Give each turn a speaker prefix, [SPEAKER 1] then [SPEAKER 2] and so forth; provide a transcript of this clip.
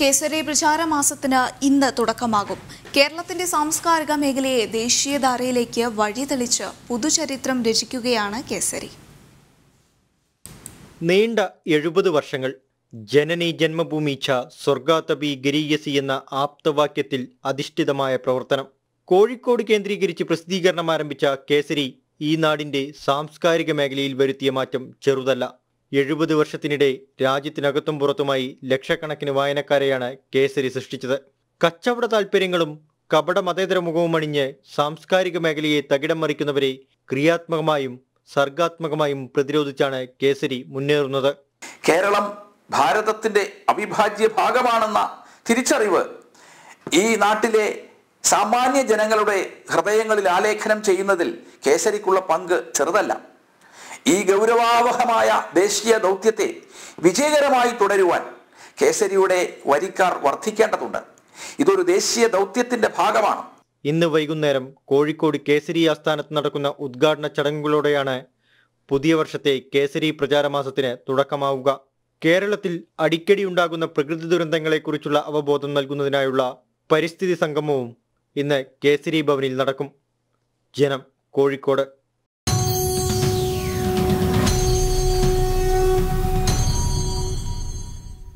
[SPEAKER 1] കേസരി പ്രചാര മാസത്തിന് ഇന്ന് തുടക്കമാകും കേരളത്തിന്റെ സാംസ്കാരിക മേഖലയെ ദേശീയധാരയിലേക്ക് വഴിതെളിച്ച് പുതുചരിത്രം രചിക്കുകയാണ് കേസരി
[SPEAKER 2] നീണ്ട എഴുപത് വർഷങ്ങൾ ജനനി ജന്മഭൂമിച്ച സ്വർഗാതപി ഗരീയസി എന്ന ആപ്തവാക്യത്തിൽ അധിഷ്ഠിതമായ പ്രവർത്തനം കോഴിക്കോട് കേന്ദ്രീകരിച്ച് പ്രസിദ്ധീകരണം ആരംഭിച്ച കേസരി ഈ നാടിന്റെ സാംസ്കാരിക മേഖലയിൽ വരുത്തിയ മാറ്റം ചെറുതല്ല എഴുപത് വർഷത്തിനിടെ രാജ്യത്തിനകത്തും പുറത്തുമായി ലക്ഷക്കണക്കിന് വായനക്കാരെയാണ് കേസരി സൃഷ്ടിച്ചത് കച്ചവട താൽപര്യങ്ങളും കപട മതേതര മുഖവും അണിഞ്ഞ് സാംസ്കാരിക മേഖലയെ തകിടം മറിക്കുന്നവരെ ക്രിയാത്മകമായും സർഗാത്മകമായും പ്രതിരോധിച്ചാണ്
[SPEAKER 3] കേസരി മുന്നേറുന്നത് കേരളം ഭാരതത്തിന്റെ അവിഭാജ്യ ഭാഗമാണെന്ന തിരിച്ചറിവ് ഈ നാട്ടിലെ സാമാന്യ ജനങ്ങളുടെ ഹൃദയങ്ങളിൽ ആലേഖനം ചെയ്യുന്നതിൽ കേസരിക്കുള്ള പങ്ക് ചെറുതല്ല ഈ ഗൗരവാവഹമായ ദേശീയ ദൗത്യത്തെ വിജയകരമായി തുടരുവാൻ കേസരിയുടെ വരിക്കാർ വർദ്ധിക്കേണ്ടതുണ്ട് ഇതൊരു ദേശീയ ദൗത്യത്തിന്റെ ഭാഗമാണ്
[SPEAKER 2] ഇന്ന് വൈകുന്നേരം കോഴിക്കോട് കേസരി ആസ്ഥാനത്ത് നടക്കുന്ന ഉദ്ഘാടന ചടങ്ങുകളോടെയാണ് പുതിയ വർഷത്തെ കേസരി പ്രചാരമാസത്തിന് തുടക്കമാവുക കേരളത്തിൽ അടിക്കടി ഉണ്ടാകുന്ന പ്രകൃതി ദുരന്തങ്ങളെക്കുറിച്ചുള്ള അവബോധം നൽകുന്നതിനായുള്ള പരിസ്ഥിതി സംഗമവും ഇന്ന് കേസരി ഭവനിൽ നടക്കും ജനം കോഴിക്കോട്